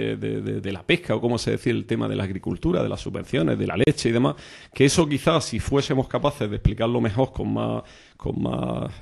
de, la pesca, o cómo se decía el tema de la agricultura, de las subvenciones, de la leche y demás, que eso quizás si fuésemos capaces de explicarlo mejor con más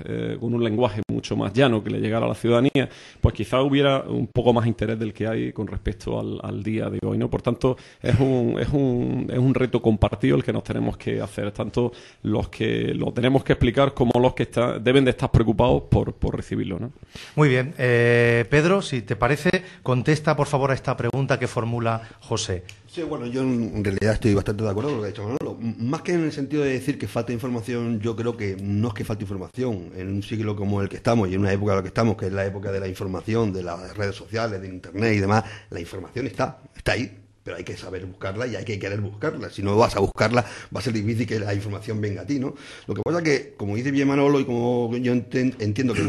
eh, con un lenguaje mucho más llano que le llegara a la ciudadanía, pues quizá hubiera un poco más interés del que hay con respecto al, al día de hoy, ¿no? Por tanto, es un, es un, es un reto compartido el que nos tenemos que hacer, tanto los que lo tenemos que explicar como los que deben de estar preocupados por, por recibirlo, ¿no? Muy bien. Eh, Pedro, si te parece, contesta por favor a esta pregunta que formula José. Sí, bueno, yo en realidad estoy bastante de acuerdo con lo que ha dicho Manolo. Más que en el sentido de decir que falta información, yo creo que no es que falte información. En un siglo como el que estamos y en una época en la que estamos, que es la época de la información, de las redes sociales, de Internet y demás, la información está, está ahí, pero hay que saber buscarla y hay que querer buscarla. Si no vas a buscarla, va a ser difícil que la información venga a ti, ¿no? Lo que pasa es que, como dice bien Manolo y como yo entiendo que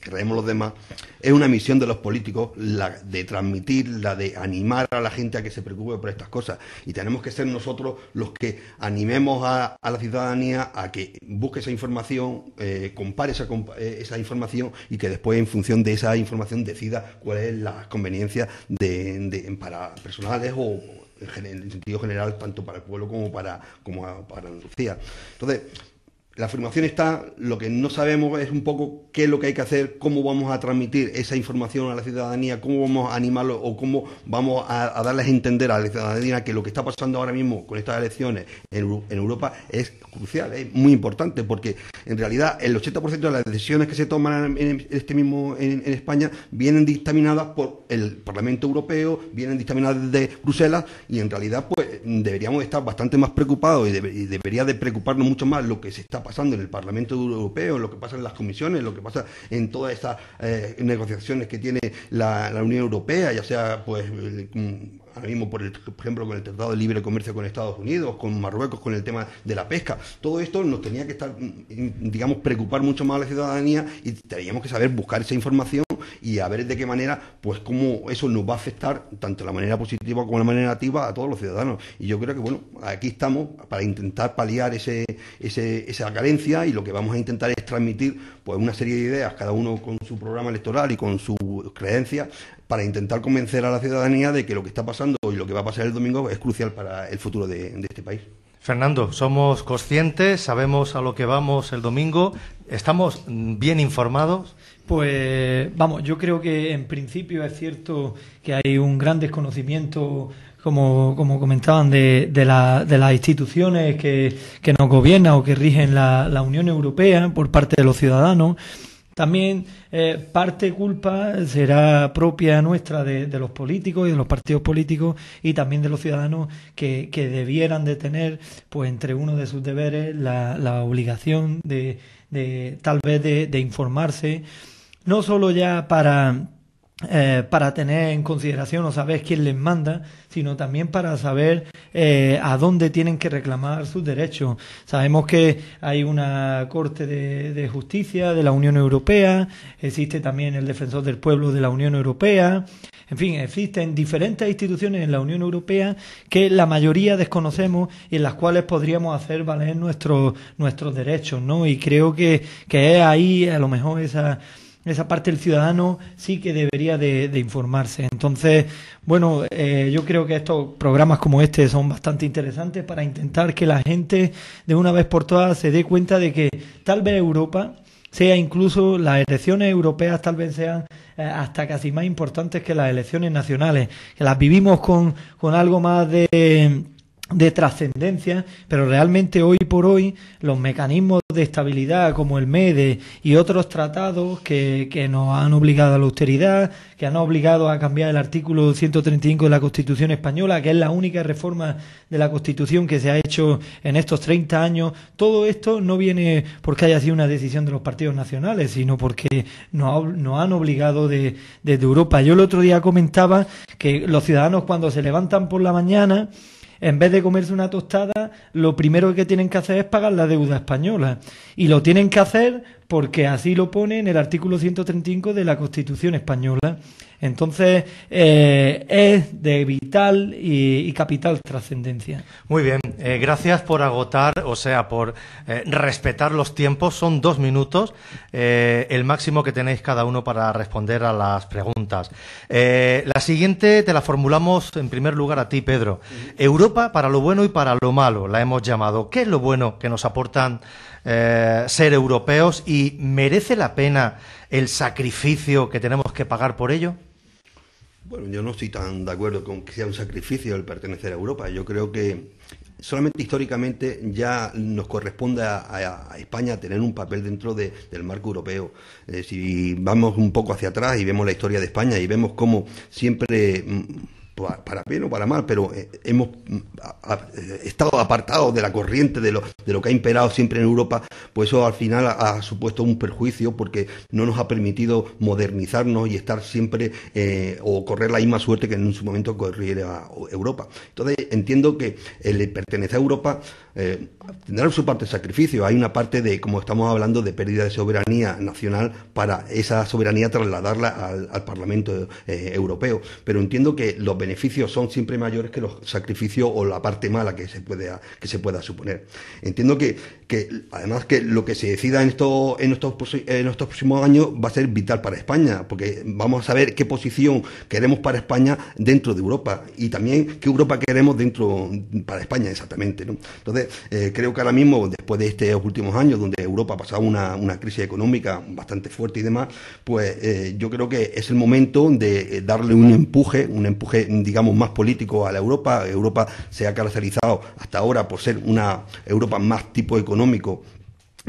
creemos los demás, es una misión de los políticos la de transmitir, la de animar a la gente a que se preocupe por estas cosas. Y tenemos que ser nosotros los que animemos a, la ciudadanía a que busque esa información, eh, compare eh, esa, información y que después, en función de esa información, decida cuál es la conveniencia de para personales o en, sentido general, tanto para el pueblo como para, como para Andalucía. Entonces, la afirmación está, lo que no sabemos es un poco qué es lo que hay que hacer, cómo vamos a transmitir esa información a la ciudadanía, cómo vamos a animarlo o cómo vamos a, darles a entender a la ciudadanía que lo que está pasando ahora mismo con estas elecciones en, Europa es crucial, es muy importante, porque en realidad el 80% de las decisiones que se toman en, este mismo en, España vienen dictaminadas por el Parlamento Europeo, vienen dictaminadas desde Bruselas y en realidad pues deberíamos estar bastante más preocupados y debería de preocuparnos mucho más lo que se está pasando en el Parlamento Europeo, lo que pasa en las comisiones, lo que pasa en todas esas eh, negociaciones que tiene la, la, Unión Europea, ya sea pues mm, ahora mismo, por, el, ejemplo, con el Tratado de Libre Comercio con Estados Unidos, con Marruecos, con el tema de la pesca. Todo esto nos tenía que estar, mm, mm, digamos, preocupar mucho más a la ciudadanía y teníamos que saber buscar esa información y a ver de qué manera, pues cómo eso nos va a afectar, tanto de la manera positiva como de la manera negativa, a todos los ciudadanos. Y yo creo que, bueno, aquí estamos para intentar paliar esa carencia y lo que vamos a intentar es transmitir, pues, una serie de ideas, cada uno con su programa electoral y con sus creencias, para intentar convencer a la ciudadanía de que lo que está pasando y lo que va a pasar el domingo es crucial para el futuro de, este país. Fernando, somos conscientes, sabemos a lo que vamos el domingo, estamos bien informados. Pues vamos, yo creo que en principio es cierto que hay un gran desconocimiento, como, como comentaban, de, de, las instituciones que, que, nos gobiernan o que rigen la Unión Europea por parte de los ciudadanos. También eh, parte culpa será propia nuestra de, los políticos y de los partidos políticos y también de los ciudadanos que, debieran de tener, pues entre uno de sus deberes, la, obligación de, de, tal vez de, de informarse, no solo ya para eh, para tener en consideración o saber quién les manda, sino también para saber eh, a dónde tienen que reclamar sus derechos. Sabemos que hay una Corte de, Justicia de la Unión Europea, existe también el Defensor del Pueblo de la Unión Europea, en fin, existen diferentes instituciones en la Unión Europea que la mayoría desconocemos y en las cuales podríamos hacer valer nuestros nuestros derechos, ¿no? Y creo que, que es ahí a lo mejor esa esa parte del ciudadano sí que debería de, informarse. Entonces, bueno, eh, yo creo que estos programas como este son bastante interesantes para intentar que la gente de una vez por todas se dé cuenta de que tal vez Europa sea incluso las elecciones europeas tal vez sean eh, hasta casi más importantes que las elecciones nacionales, que las vivimos con algo más de de trascendencia, pero realmente hoy por hoy los mecanismos de estabilidad como el MEDE y otros tratados que, que, nos han obligado a la austeridad, que han obligado a cambiar el artículo 135 de la Constitución española, que es la única reforma de la Constitución que se ha hecho en estos 30 años, todo esto no viene porque haya sido una decisión de los partidos nacionales, sino porque nos, han obligado de, desde Europa. Yo el otro día comentaba que los ciudadanos cuando se levantan por la mañana, en vez de comerse una tostada, lo primero que tienen que hacer es pagar la deuda española. Y lo tienen que hacer porque así lo pone en el artículo 135 de la Constitución española. Entonces, eh, es de vital y, capital trascendencia. Muy bien, eh, gracias por agotar, o sea, por eh, respetar los tiempos. Son dos minutos, el máximo que tenéis cada uno para responder a las preguntas. la siguiente te la formulamos en primer lugar a ti, Pedro. Europa para lo bueno y para lo malo, la hemos llamado. ¿Qué es lo bueno que nos aportan ser europeos y merece la pena el sacrificio que tenemos que pagar por ello? Bueno, yo no estoy tan de acuerdo con que sea un sacrificio el pertenecer a Europa. Yo creo que solamente históricamente ya nos corresponde a, España tener un papel dentro del marco europeo. si vamos un poco hacia atrás y vemos la historia de España y vemos cómo siempre... Mm, para bien o para mal, pero eh, hemos estado apartados de la corriente de lo, de lo que ha imperado siempre en Europa, pues eso al final ha, supuesto un perjuicio porque no nos ha permitido modernizarnos y estar siempre eh, o correr la misma suerte que en su momento corriera Europa. Entonces entiendo que le pertenece a Europa eh, su parte de sacrificio. Hay una parte de, como estamos hablando, de pérdida de soberanía nacional para esa soberanía trasladarla al, Parlamento eh, Europeo. Pero entiendo que los beneficios son siempre mayores que los sacrificios o la parte mala que se, puede, que se pueda suponer. Entiendo que, además, que lo que se decida en, esto, en, estos, en estos próximos años va a ser vital para España, porque vamos a saber qué posición queremos para España dentro de Europa y también qué Europa queremos dentro para España exactamente. Entonces, eh, creo que ahora mismo, después de estos últimos años, donde Europa ha pasado una, crisis económica bastante fuerte y demás, pues eh, yo creo que es el momento de eh, darle un empuje, un empuje, digamos, más político a la Europa. Europa se ha caracterizado hasta ahora por ser una Europa más tipo económico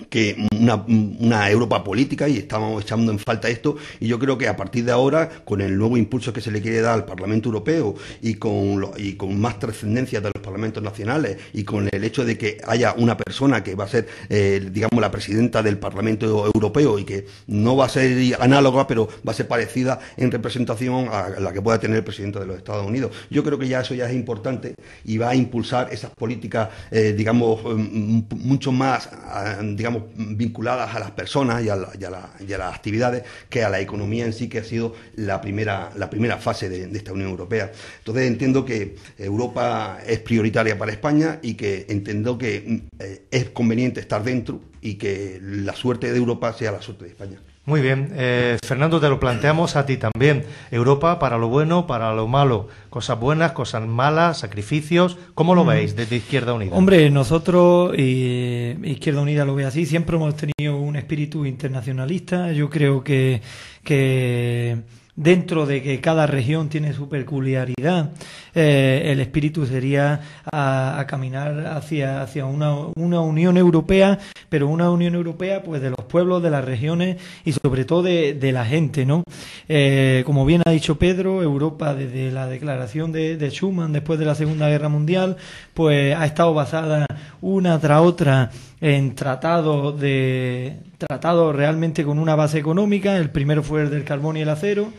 que una, Europa política y estamos echando en falta esto y yo creo que a partir de ahora con el nuevo impulso que se le quiere dar al Parlamento Europeo y con, y con más trascendencia de los parlamentos nacionales y con el hecho de que haya una persona que va a ser eh, digamos la presidenta del Parlamento Europeo y que no va a ser análoga pero va a ser parecida en representación a la que pueda tener el presidente de los Estados Unidos yo creo que ya eso ya es importante y va a impulsar esas políticas eh, digamos mm, mucho más ah, digamos, vinculadas a las personas y a, las actividades que a la economía en sí, que ha sido la primera, la primera fase de, esta Unión Europea. Entonces entiendo que Europa es prioritaria para España y que entiendo que eh, es conveniente estar dentro y que la suerte de Europa sea la suerte de España. Muy bien, eh, Fernando, te lo planteamos a ti también. Europa para lo bueno, para lo malo. Cosas buenas, cosas malas, sacrificios. ¿Cómo lo mm. veis desde Izquierda Unida? Hombre, nosotros, y eh, Izquierda Unida lo ve así, siempre hemos tenido un espíritu internacionalista. Yo creo que, que dentro de que cada región tiene su peculiaridad, eh, el espíritu sería a, caminar hacia, hacia una, una, Unión Europea, pero una Unión Europea pues de los pueblos, de las regiones y sobre todo de, la gente, ¿no? Eh, como bien ha dicho Pedro, Europa desde la declaración de, de, Schuman después de la Segunda Guerra Mundial, pues ha estado basada una tras otra en tratados de tratado realmente con una base económica. El primero fue el del carbón y el acero.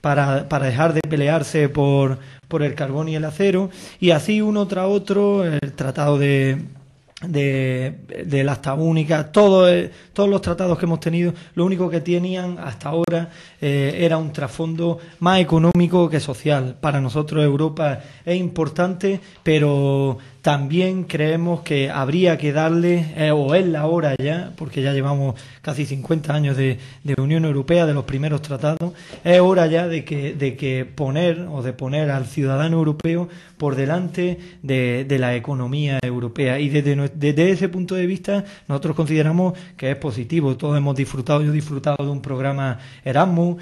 Para, dejar de pelearse por, por el carbón y el acero, y así uno tras otro, el tratado de, de, de la hasta única, eh, todos los tratados que hemos tenido, lo único que tenían hasta ahora eh, era un trasfondo más económico que social. Para nosotros Europa es importante, pero también creemos que habría que darle, eh, o es la hora ya, porque ya llevamos casi 50 años de, Unión Europea, de los primeros tratados, es hora ya de que, poner o de poner al ciudadano europeo por delante de, la economía europea. Y desde, ese punto de vista, nosotros consideramos que es positivo. Todos hemos disfrutado, yo he disfrutado de un programa Erasmus,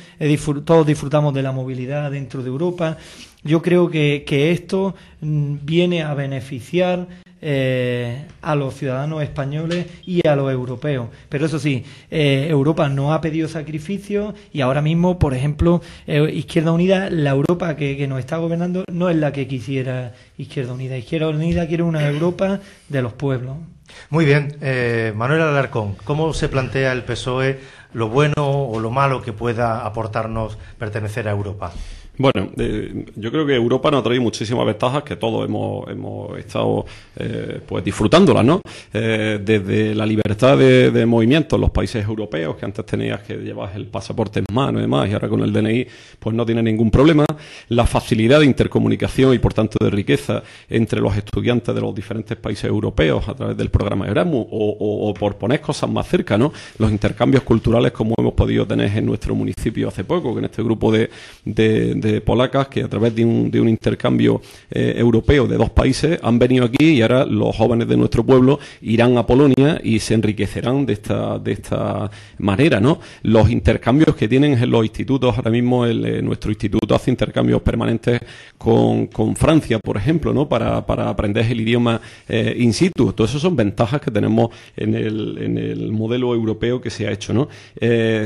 todos disfrutamos de la movilidad dentro de Europa. Yo creo que, que esto mm, viene a beneficiar eh, a los ciudadanos españoles y a los europeos. Pero eso sí, eh, Europa no ha pedido sacrificio y ahora mismo, por ejemplo, eh, Izquierda Unida, la Europa que, que, nos está gobernando no es la que quisiera Izquierda Unida. Izquierda Unida quiere una Europa de los pueblos. Muy bien, Manuel Alarcón, ¿cómo se plantea el PSOE lo bueno o lo malo que pueda aportarnos pertenecer a Europa? Bueno, eh, yo creo que Europa nos ha traído muchísimas ventajas que todos hemos, estado eh, pues disfrutándolas, ¿no? Eh, desde la libertad de, movimiento en los países europeos, que antes tenías que llevar el pasaporte en mano y demás, y ahora con el DNI pues no tiene ningún problema. La facilidad de intercomunicación y por tanto de riqueza entre los estudiantes de los diferentes países europeos a través del programa Erasmus o, o por poner cosas más cerca, ¿no? Los intercambios culturales como hemos podido tener en nuestro municipio hace poco, que en este grupo de de polacas que a través de un, intercambio eh, europeo de dos países han venido aquí y ahora los jóvenes de nuestro pueblo irán a Polonia y se enriquecerán de esta, de esta manera, ¿no? Los intercambios que tienen en los institutos, ahora mismo eh, nuestro instituto hace intercambios permanentes con, Francia, por ejemplo, ¿no? Para, para aprender el idioma eh, in situ. Todas eso son ventajas que tenemos en el, en el modelo europeo que se ha hecho, ¿no?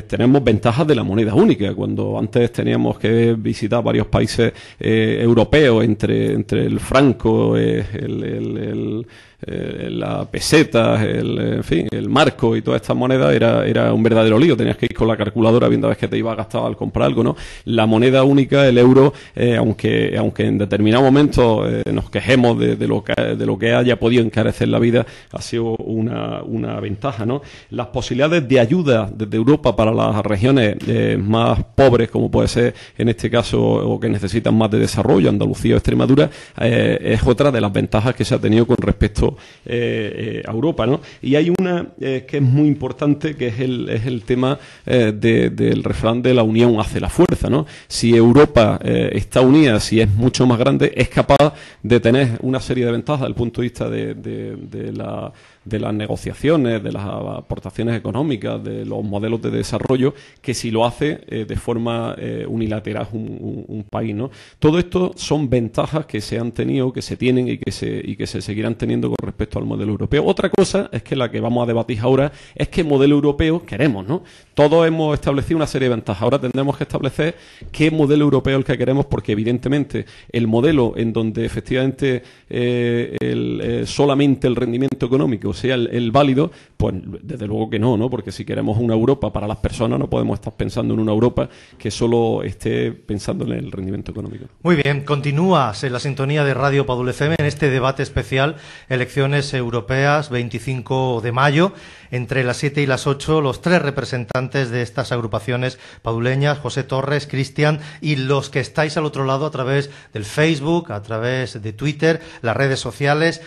tenemos ventajas de la moneda única. Cuando antes teníamos que visitar varios países eh, europeos, entre, entre el franco, eh, el, el, eh, la peseta, el, en fin, el marco y todas estas monedas era, era un verdadero lío. Tenías que ir con la calculadora viendo a ver qué te iba a gastar al comprar algo, ¿no? La moneda única, el euro, eh, aunque, aunque en determinado momento eh, nos quejemos de, lo que, de lo que haya podido encarecer la vida, ha sido una, una ventaja, ¿no? Las posibilidades de ayuda desde Europa para las regiones más pobres, como puede ser en este caso, o que necesitan más de desarrollo, Andalucía o Extremadura, es otra de las ventajas que se ha tenido con respecto eh, eh, a Europa. ¿no? Y hay una eh, que es muy importante, que es el, es el tema del refrán de la unión hace la fuerza. ¿no? Si Europa está unida, si es mucho más grande, es capaz de tener una serie de ventajas desde el punto de vista de la de las negociaciones, de las aportaciones económicas, de los modelos de desarrollo, que si lo hace eh, de forma eh, unilateral un, país. ¿no? Todo esto son ventajas que se han tenido, que se tienen y que se, y que se seguirán teniendo con respecto al modelo europeo. Otra cosa es que la que vamos a debatir ahora es qué modelo europeo queremos. ¿no? Todos hemos establecido una serie de ventajas. Ahora tendremos que establecer qué modelo europeo es el que queremos, porque evidentemente el modelo en donde efectivamente eh, solamente el rendimiento económico sea el, válido, pues desde luego que no, ¿no? Porque si queremos una Europa para las personas, no podemos estar pensando en una Europa que solo esté pensando en el rendimiento económico. Muy bien, continúas en la sintonía de Radio Padule FM en este debate especial Elecciones Europeas 25 de mayo. Entre las 7 y las 8, los tres representantes de estas agrupaciones paduleñas, José Torres, Cristian y los que estáis al otro lado a través del Facebook, a través de Twitter, las redes sociales,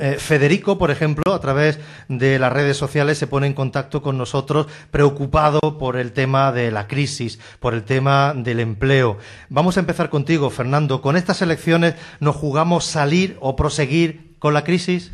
eh, Federico, por ejemplo, a través de las redes sociales se pone en contacto con nosotros preocupado por el tema de la crisis, por el tema del empleo. Vamos a empezar contigo, Fernando. ¿Con estas elecciones nos jugamos salir o proseguir con la crisis?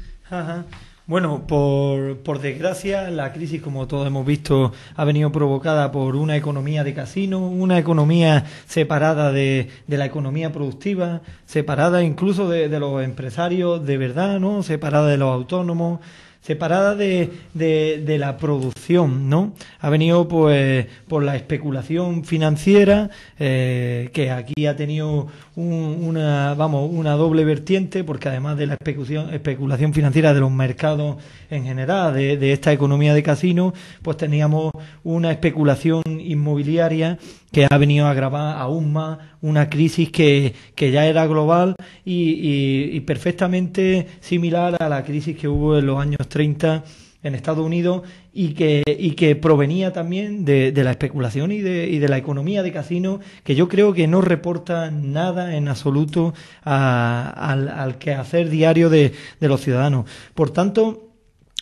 Bueno, por, por, desgracia, la crisis, como todos hemos visto, ha venido provocada por una economía de casino, una economía separada de, de la economía productiva, separada incluso de, de los empresarios de verdad, ¿no? Separada de los autónomos separada de, de, la producción, ¿no? Ha venido pues por la especulación financiera, eh, que aquí ha tenido una, vamos, una doble vertiente, porque además de la especulación, especulación financiera de los mercados en general, de, de esta economía de casino, pues teníamos una especulación inmobiliaria que ha venido a agravar aún más una crisis que, ya era global y, y perfectamente similar a la crisis que hubo en los años 30 en Estados Unidos y que, y que provenía también de, la especulación y de, y de, la economía de casino, que yo creo que no reporta nada en absoluto al, quehacer diario de, los ciudadanos. Por tanto,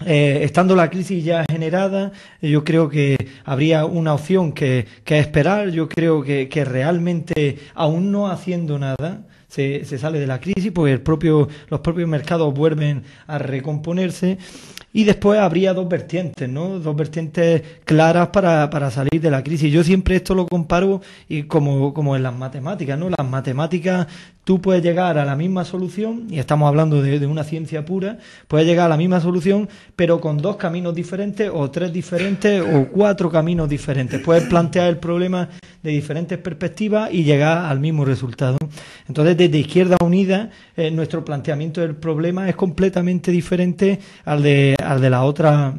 eh, estando la crisis ya generada, yo creo que habría una opción que, que esperar. Yo creo que realmente, aún no haciendo nada, se, sale de la crisis, porque el propio, los propios mercados vuelven a recomponerse. Y después habría dos vertientes, ¿no? Dos vertientes claras para, salir de la crisis. Yo siempre esto lo comparo y como, como en las matemáticas, ¿no? Las matemáticas tú puedes llegar a la misma solución, y estamos hablando de, una ciencia pura, puedes llegar a la misma solución, pero con dos caminos diferentes, o tres diferentes, o cuatro caminos diferentes. Puedes plantear el problema de diferentes perspectivas y llegar al mismo resultado. Entonces, desde Izquierda Unida, eh, nuestro planteamiento del problema es completamente diferente al de, al de la otra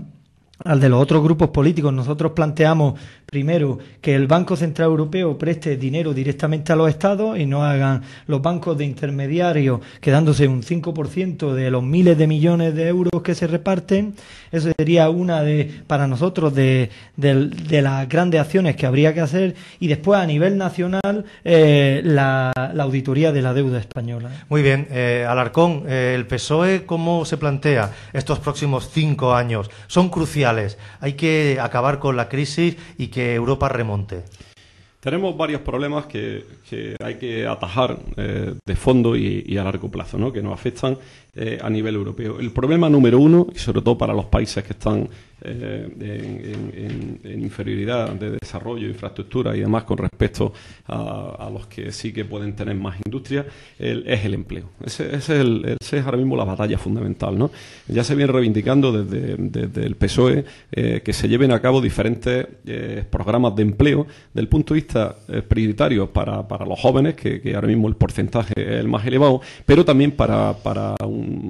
al de los otros grupos políticos. Nosotros planteamos Primero, que el Banco Central Europeo preste dinero directamente a los estados y no hagan los bancos de intermediarios quedándose un 5% de los miles de millones de euros que se reparten. Eso sería una de, para nosotros, de, las grandes acciones que habría que hacer. Y después, a nivel nacional, eh, la, auditoría de la deuda española. Muy bien. Eh, Alarcón, eh, el PSOE, ¿cómo se plantea estos próximos cinco años? Son cruciales. Hay que acabar con la crisis y que Europa remonte? Tenemos varios problemas que, hay que atajar eh, de fondo y, a largo plazo, ¿no? que nos afectan eh, a nivel europeo. El problema número uno, y sobre todo para los países que están eh, en, inferioridad de desarrollo, infraestructura y demás con respecto a, los que sí que pueden tener más industria, es el empleo. Ese, es ahora mismo la batalla fundamental. ¿no? Ya se viene reivindicando desde, el PSOE eh, que se lleven a cabo diferentes eh, programas de empleo del punto de vista prioritario para, para los jóvenes, que, ahora mismo el porcentaje es el más elevado, pero también para, para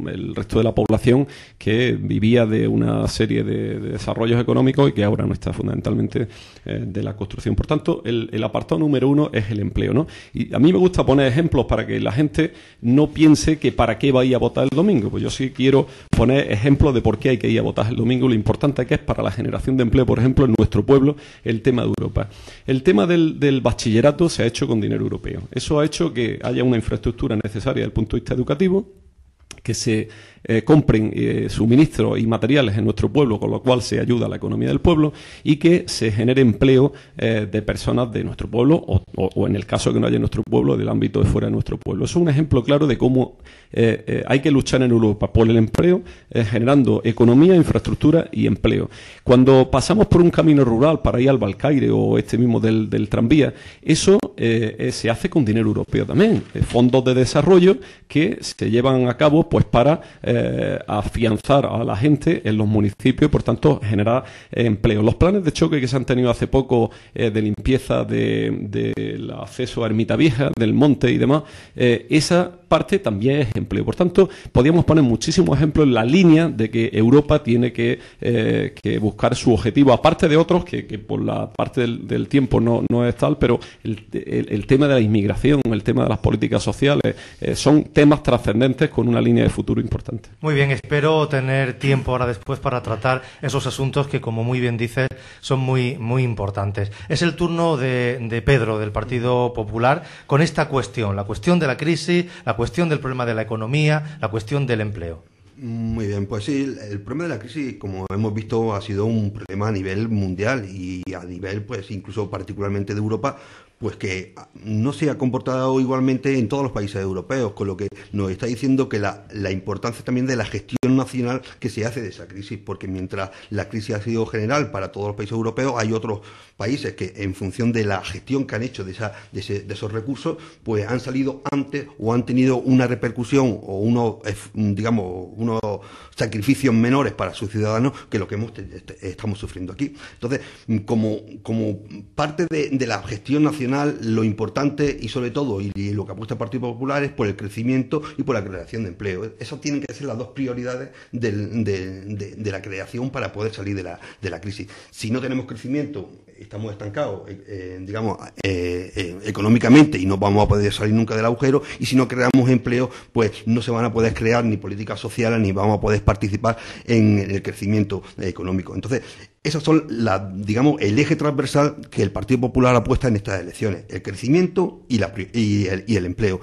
el resto de la población que vivía de una serie de, de, desarrollos económicos y que ahora no está fundamentalmente eh, de la construcción. Por tanto, el, apartado número uno es el empleo, ¿no? Y a mí me gusta poner ejemplos para que la gente no piense que para qué va a ir a votar el domingo. Pues yo sí quiero poner ejemplos de por qué hay que ir a votar el domingo, lo importante que es para la generación de empleo, por ejemplo, en nuestro pueblo, el tema de Europa. El tema del, del bachillerato se ha hecho con dinero europeo. Eso ha hecho que haya una infraestructura necesaria desde el punto de vista educativo, que se eh, compren eh, suministros y materiales en nuestro pueblo, con lo cual se ayuda a la economía del pueblo y que se genere empleo eh, de personas de nuestro pueblo o, o, en el caso que no haya en nuestro pueblo, del ámbito de fuera de nuestro pueblo. Es un ejemplo claro de cómo eh, eh, hay que luchar en Europa por el empleo, eh, generando economía, infraestructura y empleo. Cuando pasamos por un camino rural para ir al Balcaire o este mismo del, tranvía, eso se hace con dinero europeo también, fondos de desarrollo que se llevan a cabo pues para afianzar a la gente en los municipios y por tanto generar empleo. Los planes de choque que se han tenido hace poco de limpieza del acceso a Ermita Vieja, del monte y demás, esa parte también es por tanto, podíamos poner muchísimos ejemplos en la línea de que Europa tiene que, eh, buscar su objetivo, aparte de otros que, por la parte del, tiempo no, es tal, pero el, tema de la inmigración, el tema de las políticas sociales, eh, son temas trascendentes con una línea de futuro importante. Muy bien, espero tener tiempo ahora después para tratar esos asuntos que, como muy bien dices, son muy, muy importantes. Es el turno de, de Pedro, del Partido Popular, con esta cuestión, la cuestión de la crisis, la cuestión del problema de la economía, la cuestión del empleo. Muy bien, pues sí, el problema de la crisis, como hemos visto, ha sido un problema a nivel mundial y a nivel, pues, incluso particularmente de Europa, pues que no se ha comportado igualmente en todos los países europeos, con lo que nos está diciendo que la, importancia también de la gestión nacional que se hace de esa crisis, porque mientras la crisis ha sido general para todos los países europeos, hay otros países que en función de la gestión que han hecho de, esa, de, esos recursos, pues han salido antes o han tenido una repercusión o uno, eh, digamos, unos sacrificios menores para sus ciudadanos que lo que estamos sufriendo aquí. Entonces, como, como parte de, la gestión nacional, lo importante y sobre todo, y, lo que apuesta el Partido Popular es por el crecimiento y por la creación de empleo. Esas tienen que ser las dos prioridades de, la creación para poder salir de la, de la crisis. Si no tenemos crecimiento estamos estancados, eh, eh, digamos, eh, económicamente y no vamos a poder salir nunca del agujero y si no creamos empleo, pues no se van a poder crear ni políticas sociales ni vamos a poder participar en el crecimiento económico. Entonces, esas son la, digamos, el eje transversal que el Partido Popular apuesta en estas elecciones, el crecimiento y, la, y, el, y el empleo.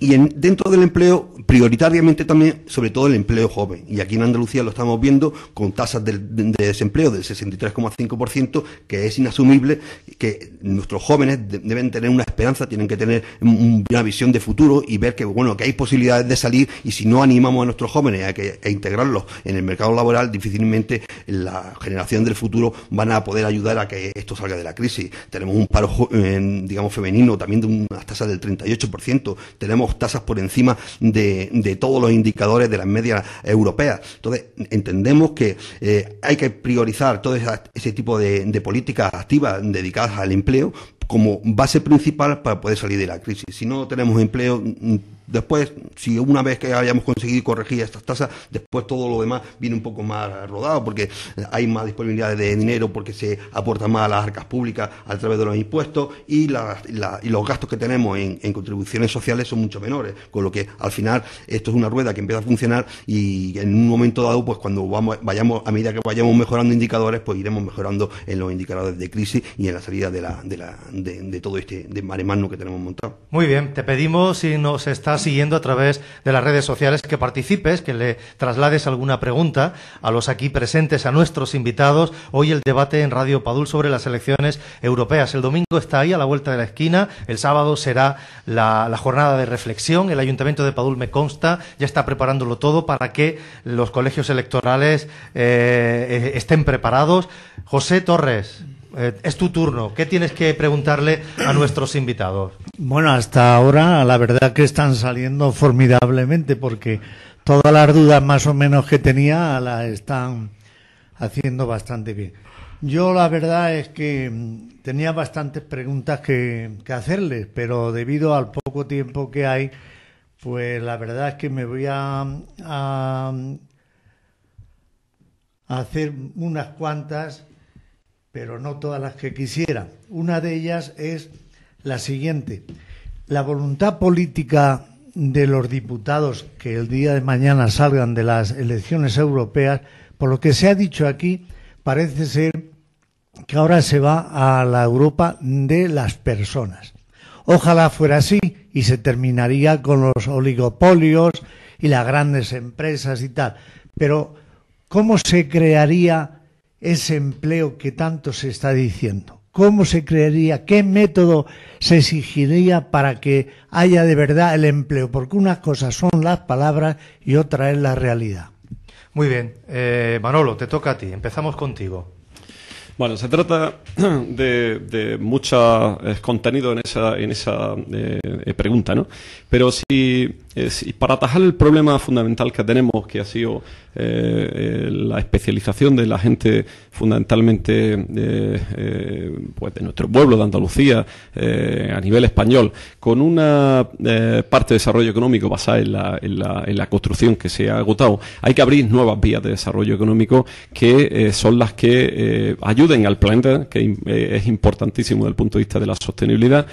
Y en, dentro del empleo, prioritariamente también, sobre todo el empleo joven. Y aquí en Andalucía lo estamos viendo con tasas de, desempleo del 63,5%, que es inasumible, que nuestros jóvenes deben tener una esperanza, tienen que tener una visión de futuro y ver que, bueno, que hay posibilidades de salir y si no animamos a nuestros jóvenes a, que, integrarlos en el mercado laboral, difícilmente la generación del futuro van a poder ayudar a que esto salga de la crisis. Tenemos un paro, digamos, femenino también de unas tasas del 38%, tenemos tasas por encima de, todos los indicadores de las medias europeas. Entonces, entendemos que eh, hay que priorizar todo ese tipo de políticas activas dedicadas al empleo como base principal para poder salir de la crisis. Si no tenemos empleo, Después, si una vez que hayamos conseguido corregir estas tasas, después todo lo demás viene un poco más rodado, porque hay más disponibilidad de dinero, porque se aporta más a las arcas públicas a través de los impuestos y, los gastos que tenemos en, contribuciones sociales son mucho menores, con lo que al final esto es una rueda que empieza a funcionar y en un momento dado, pues cuando vamos, vayamos, a medida que vayamos mejorando indicadores, pues iremos mejorando en los indicadores de crisis y en la salida de, la, de, todo este de que tenemos montado. Muy bien, te pedimos si nos estás siguiendo a través de las redes sociales, que participes, que le traslades alguna pregunta a los aquí presentes, a nuestros invitados. Hoy el debate en Radio Padul sobre las elecciones europeas. El domingo está ahí a la vuelta de la esquina, el sábado será la, jornada de reflexión. El Ayuntamiento de Padul me consta, ya está preparándolo todo para que los colegios electorales eh, eh, estén preparados. José Torres. Eh, es tu turno. ¿Qué tienes que preguntarle a nuestros invitados? Bueno, hasta ahora la verdad que están saliendo formidablemente porque todas las dudas más o menos que tenía las están haciendo bastante bien. Yo la verdad es que mm, tenía bastantes preguntas que, hacerles, pero debido al poco tiempo que hay, pues la verdad es que me voy a, a hacer unas cuantas pero no todas las que quisiera. Una de ellas es la siguiente. La voluntad política de los diputados que el día de mañana salgan de las elecciones europeas, por lo que se ha dicho aquí, parece ser que ahora se va a la Europa de las personas. Ojalá fuera así y se terminaría con los oligopolios y las grandes empresas y tal. Pero, ¿cómo se crearía ese empleo que tanto se está diciendo? ¿Cómo se crearía? ¿Qué método se exigiría para que haya de verdad el empleo? Porque unas cosas son las palabras y otra es la realidad. Muy bien. Eh, Manolo, te toca a ti. Empezamos contigo. Bueno, se trata de, mucho eh, contenido en esa, en esa eh, pregunta, ¿no? Pero eh, si, para atajar el problema fundamental que tenemos, que ha sido la especialización de la gente fundamentalmente pues de nuestro pueblo, de Andalucía, a nivel español, con una parte de desarrollo económico basada en la, en, la, en la, construcción que se ha agotado, hay que abrir nuevas vías de desarrollo económico que son las que ayudan al planeta, que eh, es importantísimo desde el punto de vista de la sostenibilidad,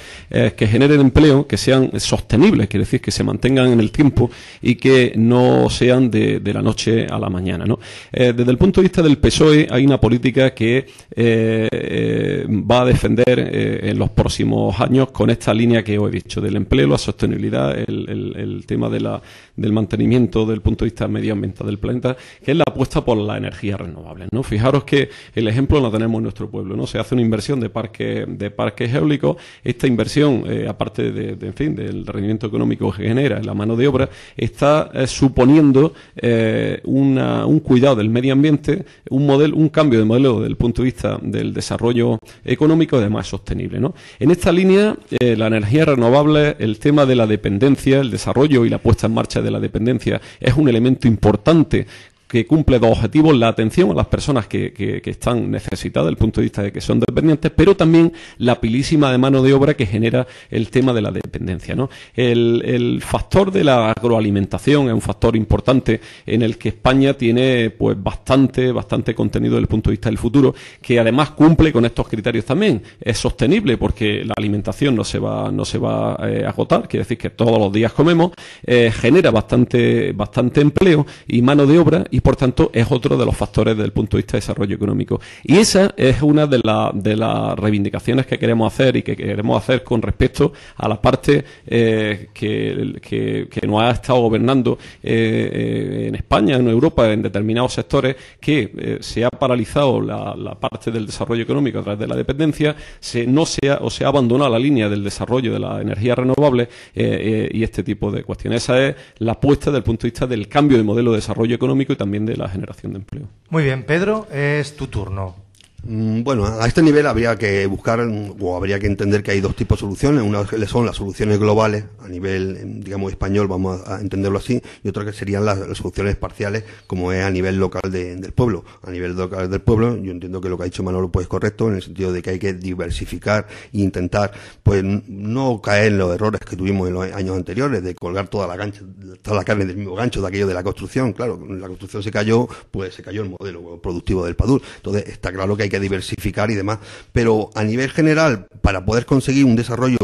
que generen empleo, que sean sostenibles, quiere decir que se mantengan en el tiempo y que no sean de, la noche a la mañana. Eh, desde el punto de vista del PSOE hay una política que eh, va a defender en los próximos años con esta línea que os he dicho, del empleo, la sostenibilidad, el, tema de la, del mantenimiento del punto de vista medioambiental del planeta, que es la apuesta por la energía renovable. ¿no? Fijaros que el ejemplo no tenemos nuestro pueblo. ¿no? Se hace una inversión de parque de parques eólicos. Esta inversión, eh, aparte de, en fin, del rendimiento económico que genera la mano de obra, está eh, suponiendo eh, una, un cuidado del medio ambiente, un modelo, un cambio de modelo desde el punto de vista del desarrollo económico y además sostenible. ¿no? En esta línea, la energía renovable, el tema de la dependencia, el desarrollo y la puesta en marcha de la dependencia es un elemento importante que cumple dos objetivos, la atención a las personas que, que, están necesitadas desde el punto de vista de que son dependientes, pero también la pilísima de mano de obra que genera el tema de la dependencia. ¿no? El, el, factor de la agroalimentación es un factor importante en el que España tiene pues bastante, bastante contenido desde el punto de vista del futuro, que además cumple con estos criterios también. Es sostenible porque la alimentación no se va, no se va a eh, agotar, quiere decir que todos los días comemos, eh, genera bastante, bastante empleo y mano de obra y por tanto es otro de los factores desde el punto de vista de desarrollo económico. Y esa es una de, las reivindicaciones que queremos hacer y que queremos hacer con respecto a la parte eh, que, que, nos ha estado gobernando eh, eh, en España, en Europa, en determinados sectores, que se ha paralizado la, parte del desarrollo económico a través de la dependencia, se, no se ha, o se ha abandonado la línea del desarrollo de la energía renovable y este tipo de cuestiones. Esa es la apuesta desde el punto de vista del cambio de modelo de desarrollo económico también de la generación de empleo. Muy bien, Pedro, es tu turno. Mm, bueno, a este nivel habría que buscar mm, o habría que entender que hay dos tipos de soluciones. Una son las soluciones globales a nivel, em, digamos, español, vamos a entenderlo así, y otra que serían las, soluciones parciales, como es a nivel local del pueblo. A nivel local del pueblo, yo entiendo que lo que ha dicho Manolo pues, es correcto, en el sentido de que hay que diversificar e intentar, pues, no caer en los errores que tuvimos en los años anteriores, de colgar toda la, gancha, toda la carne del mismo gancho de aquello de la construcción. Claro, la construcción se cayó, pues se cayó el modelo productivo del Padur. Entonces, está claro que hay que diversificar y demás. Pero a nivel general, para poder conseguir un desarrollo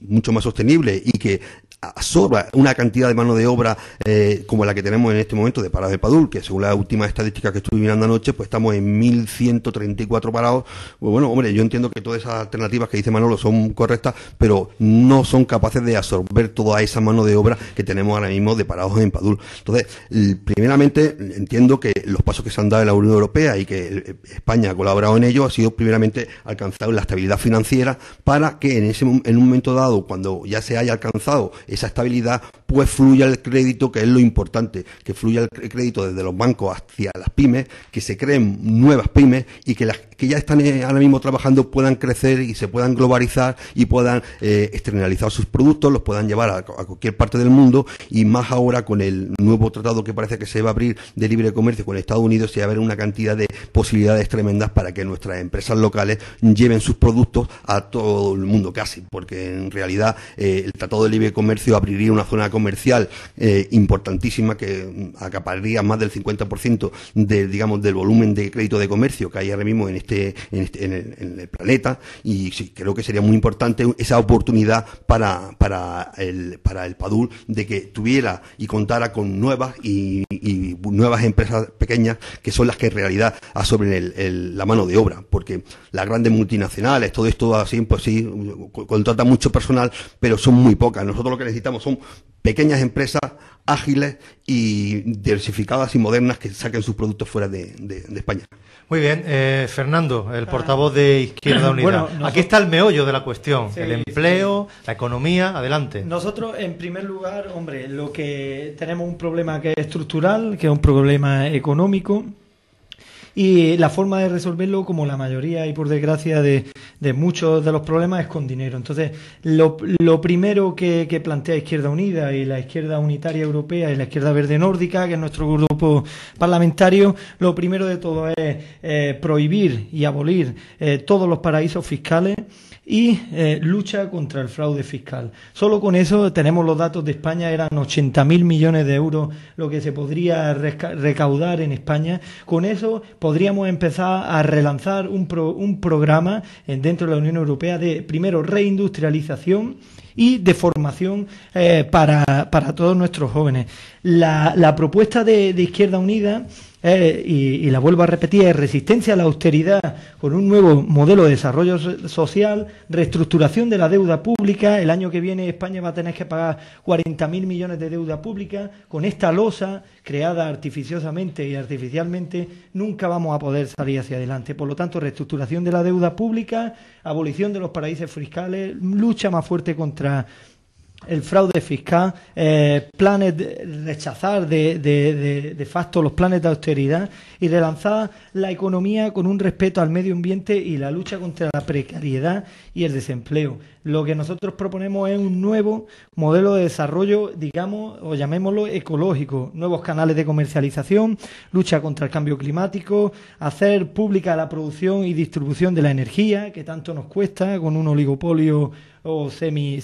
mucho más sostenible y que ...absorba una cantidad de mano de obra eh, como la que tenemos en este momento de parados de Padul, que según las últimas estadísticas que estuve mirando anoche, pues estamos en 1.134 parados. Pues bueno, hombre, yo entiendo que todas esas alternativas que dice Manolo son correctas, pero no son capaces de absorber toda esa mano de obra que tenemos ahora mismo de parados en Padul. Entonces, primeramente, entiendo que los pasos que se han dado en la Unión Europea y que eh, España ha colaborado en ello ha sido primeramente alcanzar la estabilidad financiera para que en, ese, en un momento dado, cuando ya se haya alcanzado esa estabilidad, pues fluya el crédito, que es lo importante, que fluya el crédito desde los bancos hacia las pymes, que se creen nuevas pymes y que las que ya están eh, ahora mismo trabajando puedan crecer y se puedan globalizar y puedan eh, externalizar sus productos, los puedan llevar a, cualquier parte del mundo y más ahora con el nuevo tratado que parece que se va a abrir de libre comercio con Estados Unidos y va a haber una cantidad de posibilidades tremendas para que nuestras empresas locales lleven sus productos a todo el mundo casi, porque en realidad eh, el tratado de libre comercio abriría una zona comercial eh, importantísima que mm, acapararía más del 50% de, digamos, del volumen de crédito de comercio que hay ahora mismo en este, este en, el, planeta y sí, creo que sería muy importante esa oportunidad para, para, el, para PADUR de que tuviera y contara con nuevas y, nuevas empresas pequeñas que son las que en realidad asumen el, la mano de obra porque las grandes multinacionales todo esto así pues sí contrata mucho personal pero son muy pocas nosotros necesitamos son pequeñas empresas ágiles y diversificadas y modernas que saquen sus productos fuera de, España. Muy bien, eh, Fernando, el ah. portavoz de Izquierda Unida. Bueno, Aquí está el meollo de la cuestión, el empleo, la economía, adelante. Nosotros, en primer lugar, hombre, lo que tenemos un problema que es estructural, que es un problema económico y la forma de resolverlo, como la mayoría y por desgracia de, de muchos de los problemas, es con dinero. Entonces, lo, lo primero que, plantea Izquierda Unida y la Izquierda Unitaria Europea y la Izquierda Verde Nórdica, que es nuestro grupo parlamentario, lo primero de todo es eh, prohibir y abolir eh, todos los paraísos fiscales y eh, lucha contra el fraude fiscal. Solo con eso tenemos los datos de España, eran 80.000 millones de euros lo que se podría recaudar en España. Con eso podríamos empezar a relanzar un, un programa eh, dentro de la Unión Europea de, primero, reindustrialización y de formación eh, para, para, todos nuestros jóvenes. La, la propuesta de, de Izquierda Unida eh, y, la vuelvo a repetir, resistencia a la austeridad con un nuevo modelo de desarrollo social, reestructuración de la deuda pública, el año que viene España va a tener que pagar 40.000 millones de deuda pública, con esta losa creada artificiosamente y artificialmente nunca vamos a poder salir hacia adelante. Por lo tanto, reestructuración de la deuda pública, abolición de los paraísos fiscales, lucha más fuerte contra el fraude fiscal, eh, planes de rechazar de, de, facto los planes de austeridad y relanzar la economía con un respeto al medio ambiente y la lucha contra la precariedad y el desempleo lo que nosotros proponemos es un nuevo modelo de desarrollo, digamos, o llamémoslo ecológico, nuevos canales de comercialización, lucha contra el cambio climático, hacer pública la producción y distribución de la energía, que tanto nos cuesta, con un oligopolio o semi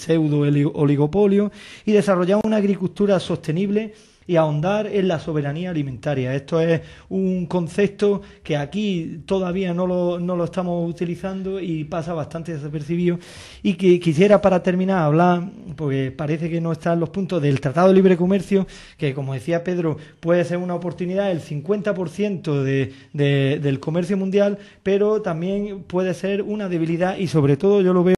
oligopolio, y desarrollar una agricultura sostenible y ahondar en la soberanía alimentaria. Esto es un concepto que aquí todavía no lo, estamos utilizando y pasa bastante desapercibido. Y que quisiera para terminar hablar, porque parece que no están los puntos del Tratado de Libre Comercio, que como decía Pedro, puede ser una oportunidad el 50% de, de, del comercio mundial, pero también puede ser una debilidad y sobre todo yo lo veo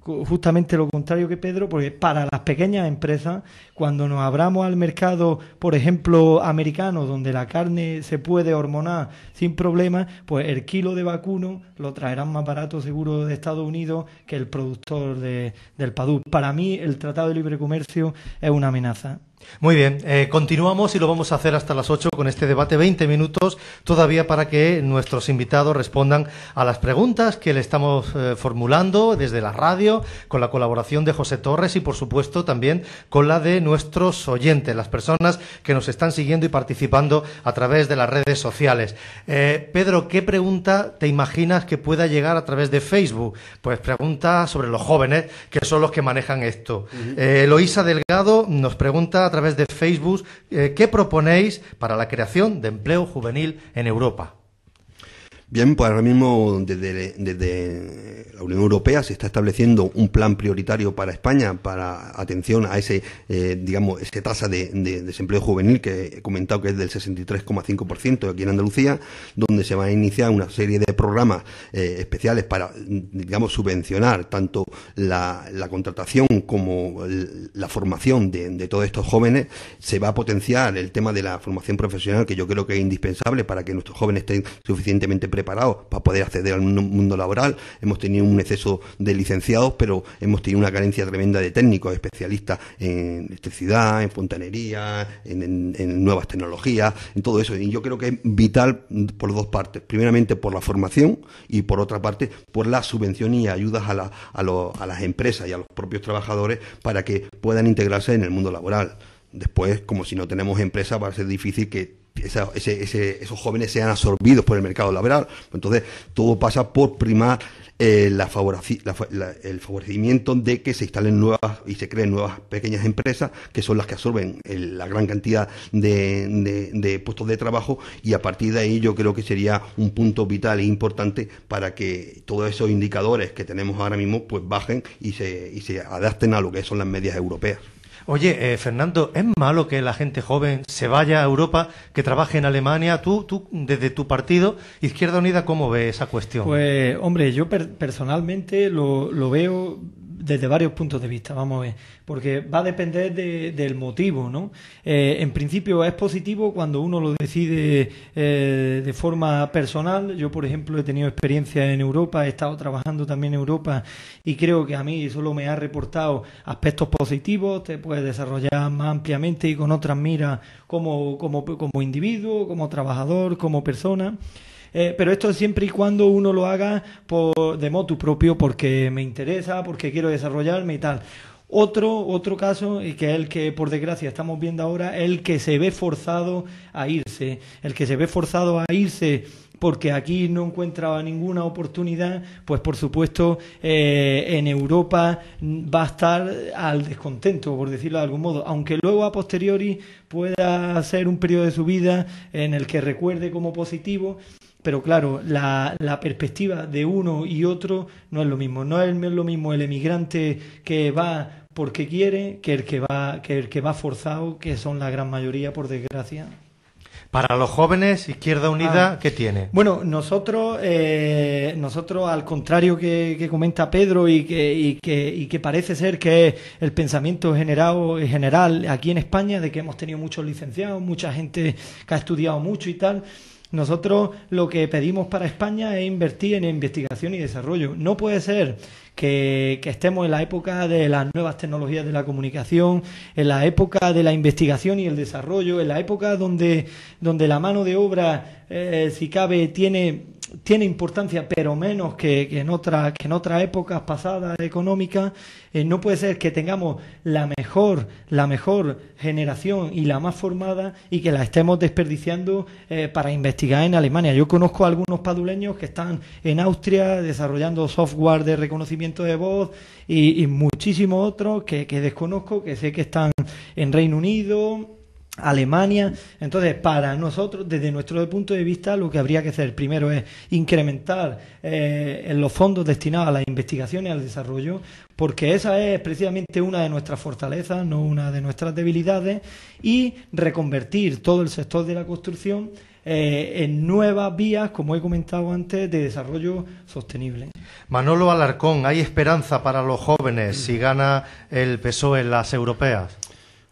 justamente lo contrario que Pedro, porque para las pequeñas empresas cuando nos abramos al mercado, por ejemplo, americano, donde la carne se puede hormonar sin problemas, pues el kilo de vacuno lo traerán más barato seguro de Estados Unidos que el productor del PADU. Para mí el Tratado de Libre Comercio es una amenaza. Muy bien, eh, continuamos y lo vamos a hacer hasta las 8 con este debate, 20 minutos todavía para que nuestros invitados respondan a las preguntas que le estamos eh, formulando desde la radio, con la colaboración de José Torres y por supuesto también con la de nuestros oyentes, las personas que nos están siguiendo y participando a través de las redes sociales. Eh, Pedro, ¿qué pregunta te imaginas que pueda llegar a través de Facebook? Pues pregunta sobre los jóvenes, que son los que manejan esto. Eloísa Delgado nos pregunta a través de Facebook eh, qué proponéis para la creación de empleo juvenil en Europa. Bien, pues ahora mismo desde, la Unión Europea se está estableciendo un plan prioritario para España para atención a ese, eh, digamos, esa tasa de, desempleo juvenil que he comentado que es del 63,5% aquí en Andalucía, donde se va a iniciar una serie de programas eh, especiales para, digamos, subvencionar tanto la, contratación como la formación de, de todos estos jóvenes. Se va a potenciar el tema de la formación profesional, que yo creo que es indispensable para que nuestros jóvenes estén suficientemente preparados preparados para poder acceder al mundo laboral, hemos tenido un exceso de licenciados, pero hemos tenido una carencia tremenda de técnicos especialistas en electricidad, en fontanería, en, nuevas tecnologías, en todo eso. Y yo creo que es vital por dos partes. Primeramente por la formación y por otra parte por la subvención y ayudas a, la, a, a las empresas y a los propios trabajadores para que puedan integrarse en el mundo laboral. Después, como si no tenemos empresa, va a ser difícil que esos jóvenes sean absorbidos por el mercado laboral. Entonces, todo pasa por primar eh, el favorecimiento de que se instalen nuevas y se creen nuevas pequeñas empresas que son las que absorben eh, la gran cantidad de, puestos de trabajo y a partir de ahí yo creo que sería un punto vital e importante para que todos esos indicadores que tenemos ahora mismo pues bajen y se adapten a lo que son las medias europeas. Oye, eh, Fernando, ¿es malo que la gente joven se vaya a Europa, que trabaje en Alemania? Tú, tú desde tu partido, Izquierda Unida, ¿cómo ve esa cuestión? Pues, hombre, yo personalmente lo, lo veo desde varios puntos de vista, vamos a ver, porque va a depender del motivo, ¿no? Eh, en principio es positivo cuando uno lo decide eh, de forma personal. Yo, por ejemplo, he tenido experiencia en Europa, he estado trabajando también en Europa y creo que a mí solo me ha reportado aspectos positivos, te puedes desarrollar más ampliamente y con otras miras como, como, como individuo, como trabajador, como persona. Eh, pero esto siempre y cuando uno lo haga por, de motu propio, porque me interesa, porque quiero desarrollarme y tal. Otro, otro caso, y que es el que por desgracia estamos viendo ahora, el que se ve forzado a irse. El que se ve forzado a irse porque aquí no encuentra ninguna oportunidad, pues por supuesto eh, en Europa va a estar al descontento, por decirlo de algún modo, aunque luego a posteriori pueda ser un periodo de su vida en el que recuerde como positivo, pero claro, la, perspectiva de uno y otro no es lo mismo. No es lo mismo el emigrante que va porque quiere que el que va, que el que va forzado, que son la gran mayoría, por desgracia. Para los jóvenes, Izquierda Unida, ah. ¿qué tiene? Bueno, nosotros, eh, nosotros al contrario que, que comenta Pedro y que, y que, y que, parece ser que es el pensamiento generado, general aquí en España, de que hemos tenido muchos licenciados, mucha gente que ha estudiado mucho y tal, nosotros lo que pedimos para España es invertir en investigación y desarrollo. No puede ser que, estemos en la época de las nuevas tecnologías de la comunicación, en la época de la investigación y el desarrollo, en la época donde, donde la mano de obra, eh, si cabe, tiene tiene importancia, pero menos que, en otras que en épocas pasadas económicas. Eh, no puede ser que tengamos la mejor, la mejor generación y la más formada y que la estemos desperdiciando eh, para investigar en Alemania. Yo conozco a algunos paduleños que están en Austria desarrollando software de reconocimiento de voz y, muchísimos otros que, que desconozco, que sé que están en Reino Unido, Alemania. Entonces, para nosotros, desde nuestro punto de vista, lo que habría que hacer primero es incrementar eh, los fondos destinados a la investigación y al desarrollo, porque esa es precisamente una de nuestras fortalezas, no una de nuestras debilidades, y reconvertir todo el sector de la construcción eh, en nuevas vías, como he comentado antes, de desarrollo sostenible. Manolo Alarcón, ¿hay esperanza para los jóvenes si gana el PSOE en las europeas?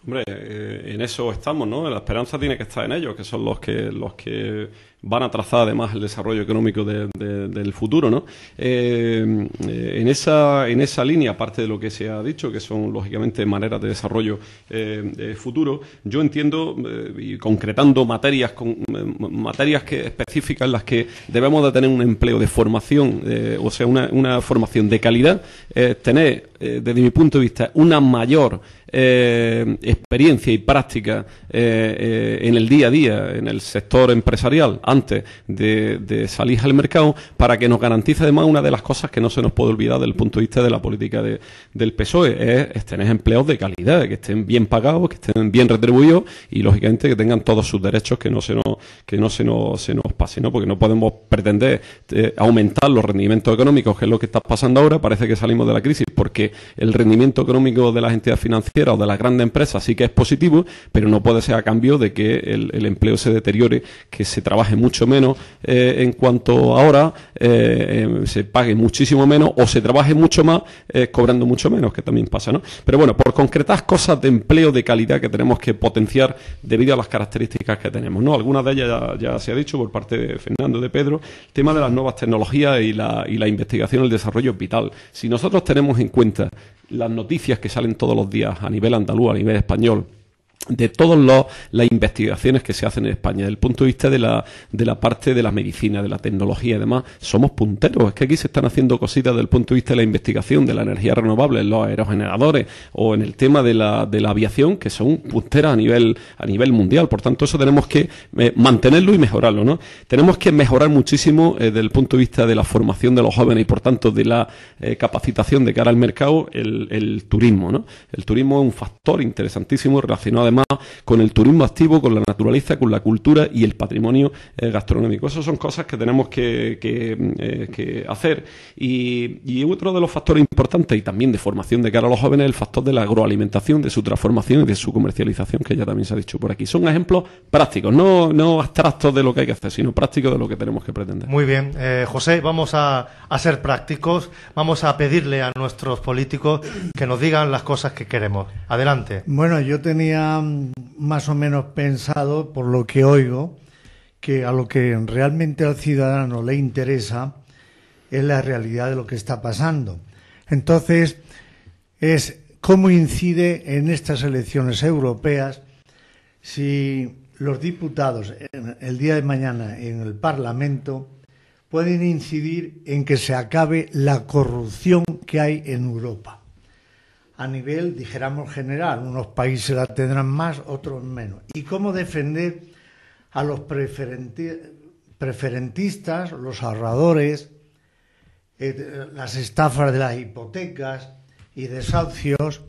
Hombre, eh, en eso estamos, ¿no? La esperanza tiene que estar en ellos, que son los que, los que van a trazar además el desarrollo económico del futuro, ¿no? Eh, eh, en, esa, en esa línea, aparte de lo que se ha dicho, que son lógicamente maneras de desarrollo futuro, yo entiendo, y concretando materias, con, materias que, específicas en las que debemos de tener un empleo de formación, o sea, una, una, formación de calidad, tener, desde mi punto de vista, una mayor eh, experiencia y práctica eh, eh, en el día a día, en el sector empresarial, antes de, salir al mercado, para que nos garantice además una de las cosas que no se nos puede olvidar desde el punto de vista de la política del PSOE, es, tener empleos de calidad, que estén bien pagados, que estén bien retribuidos y lógicamente que tengan todos sus derechos que no se nos, que no se nos, se nos pase, ¿no? porque no podemos pretender aumentar los rendimientos económicos, que es lo que está pasando ahora, parece que salimos de la crisis porque el rendimiento económico de las entidades financieras o de las grandes empresas sí que es positivo, pero no puede ser a cambio de que el, empleo se deteriore, que se trabaje mucho menos eh, en cuanto ahora, eh, eh, se pague muchísimo menos o se trabaje mucho más cobrando mucho menos, que también pasa, ¿no? Pero bueno, por concretas cosas de empleo de calidad que tenemos que potenciar debido a las características que tenemos, ¿no? Algunas de ellas ya, se ha dicho por parte de Fernando, de Pedro, el tema de las nuevas tecnologías y la, y investigación, el desarrollo vital. Si nosotros tenemos en cuenta las noticias que salen todos los días a nivel andaluz, a nivel español, de todas las investigaciones que se hacen en España, desde el punto de vista de la, de la parte de la medicina, de la tecnología y demás, somos punteros. Es que aquí se están haciendo cositas desde el punto de vista de la investigación, de la energía renovable, en los aerogeneradores o en el tema de la, de la aviación, que son punteras a nivel, a nivel mundial. Por tanto, eso tenemos que eh, mantenerlo y mejorarlo. ¿no? Tenemos que mejorar muchísimo eh, desde el punto de vista de la formación de los jóvenes y, por tanto, de la eh, capacitación de cara al mercado, el, el turismo. ¿no? El turismo es un factor interesantísimo relacionado además con el turismo activo, con la naturaleza, con la cultura y el patrimonio eh, gastronómico. Esas son cosas que tenemos que, eh, hacer. Y, otro de los factores importantes y también de formación de cara a los jóvenes es el factor de la agroalimentación, de su transformación y de su comercialización, que ya también se ha dicho por aquí. Son ejemplos prácticos, no, abstractos de lo que hay que hacer, sino prácticos de lo que tenemos que pretender. Muy bien, eh, José, vamos a, a ser prácticos, vamos a pedirle a nuestros políticos que nos digan las cosas que queremos. Adelante. Bueno, yo tenía más o menos pensado, por lo que oigo, que a lo que realmente al ciudadano le interesa es la realidad de lo que está pasando. Entonces, es cómo incide en estas elecciones europeas si los diputados el día de mañana en el Parlamento pueden incidir en que se acabe la corrupción que hay en Europa a nivel, dijéramos, general. Unos países la tendrán más, otros menos. Y cómo defender a los preferentistas, los ahorradores, eh, las estafas de las hipotecas y desahucios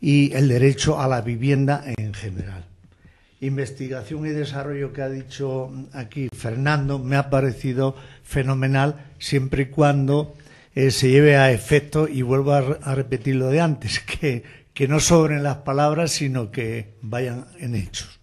y el derecho a la vivienda en general. Investigación y desarrollo que ha dicho aquí Fernando me ha parecido fenomenal siempre y cuando eh, se lleve a efecto y vuelvo a, repetir lo de antes, que, no sobren las palabras, sino que vayan en hechos.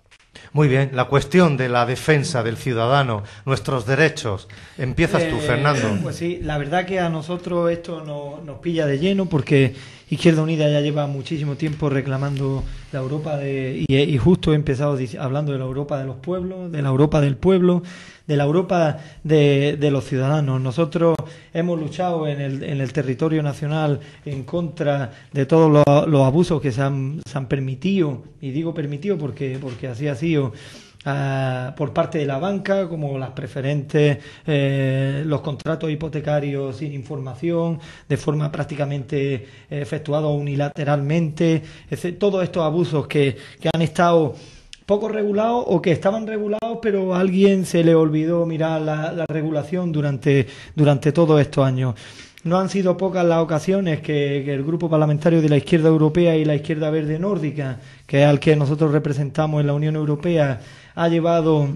Muy bien, la cuestión de la defensa del ciudadano, nuestros derechos. Empiezas tú, eh, Fernando. pues sí, la verdad que a nosotros esto nos pilla de lleno porque Izquierda Unida ya lleva muchísimo tiempo reclamando la Europa de, y, y, justo he empezado hablando de la Europa de los pueblos, de la Europa del pueblo, de la Europa de, de los ciudadanos. Nosotros hemos luchado en el, en el territorio nacional en contra de todos los, abusos que se han, permitido, y digo permitido porque, porque así ha sido. Ah, por parte de la banca, como las preferentes, eh, los contratos hipotecarios sin información, de forma prácticamente eh, efectuada unilateralmente, todos estos abusos que, que han estado poco regulados o que estaban regulados, pero a alguien se le olvidó mirar la, regulación durante, durante todos estos años. No han sido pocas las ocasiones que, que, el Grupo Parlamentario de la Izquierda Europea y la Izquierda Verde Nórdica, que es al que nosotros representamos en la Unión Europea, ha llevado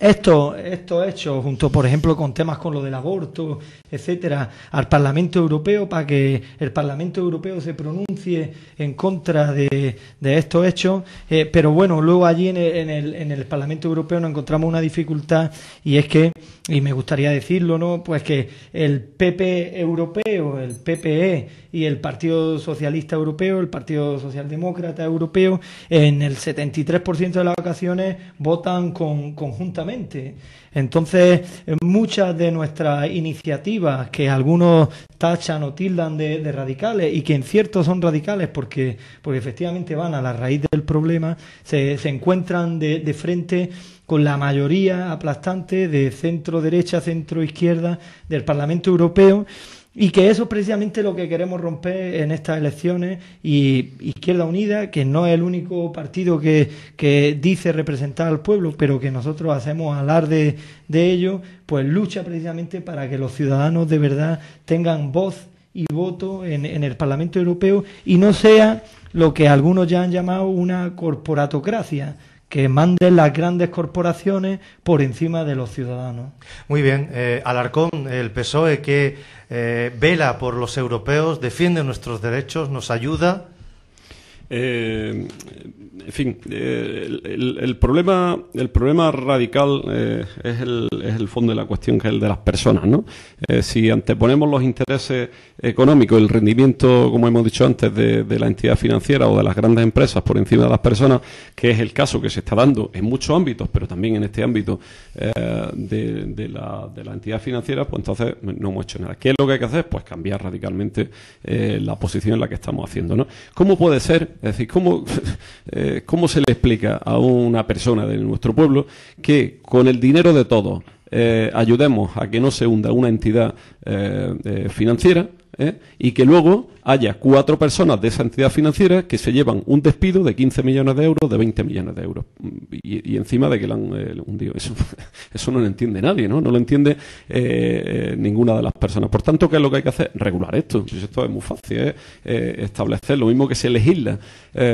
estos esto hechos, junto por ejemplo con temas con lo del aborto, etcétera, al Parlamento Europeo para que el Parlamento Europeo se pronuncie en contra de, de estos hechos. Eh, pero bueno, luego allí en el, en, el, Parlamento Europeo nos encontramos una dificultad y es que, y me gustaría decirlo, ¿no? Pues que el PP europeo, el PPE y el Partido Socialista Europeo, el Partido Socialdemócrata Europeo, en el 73% de las ocasiones votan con, conjuntamente entonces, eh, muchas de nuestras iniciativas que algunos tachan o tildan de, radicales y que en cierto son radicales porque, efectivamente van a la raíz del problema, se, se encuentran de frente con la mayoría aplastante de centro derecha, centro izquierda del Parlamento Europeo y que eso es precisamente lo que queremos romper en estas elecciones. Y Izquierda Unida, que no es el único partido que, que dice representar al pueblo, pero que nosotros hacemos alarde de ello, pues lucha precisamente para que los ciudadanos de verdad tengan voz y voto en el Parlamento Europeo y no sea lo que algunos ya han llamado una corporatocracia, que manden las grandes corporaciones por encima de los ciudadanos. Muy bien, eh, Alarcón, el PSOE que eh, vela por los europeos, defiende nuestros derechos, nos ayuda. Eh, en fin, eh, el, problema, el problema radical eh, es, el, fondo de la cuestión, que es el de las personas. ¿no? si anteponemos los intereses económicos, el rendimiento, como hemos dicho antes, de, la entidad financiera o de las grandes empresas por encima de las personas, que es el caso que se está dando en muchos ámbitos, pero también en este ámbito de, la, de, la, entidad financiera, pues entonces no hemos hecho nada. ¿Qué es lo que hay que hacer? Pues cambiar radicalmente la posición en la que estamos haciendo. ¿no? ¿Cómo puede ser es decir, eh, ¿cómo, se le explica a una persona de nuestro pueblo que con el dinero de todos eh, ayudemos a que no se hunda una entidad eh, financiera? ¿eh? y que luego haya cuatro personas de esa entidad financiera que se llevan un despido de 15 millones de euros, de 20 millones de euros, y, encima de que la han eh, hundido. Eso, eso no lo entiende nadie, ¿no? No lo entiende eh, ninguna de las personas. Por tanto, ¿qué es lo que hay que hacer? Regular esto. Pues esto es muy fácil, establecer lo mismo que se legisla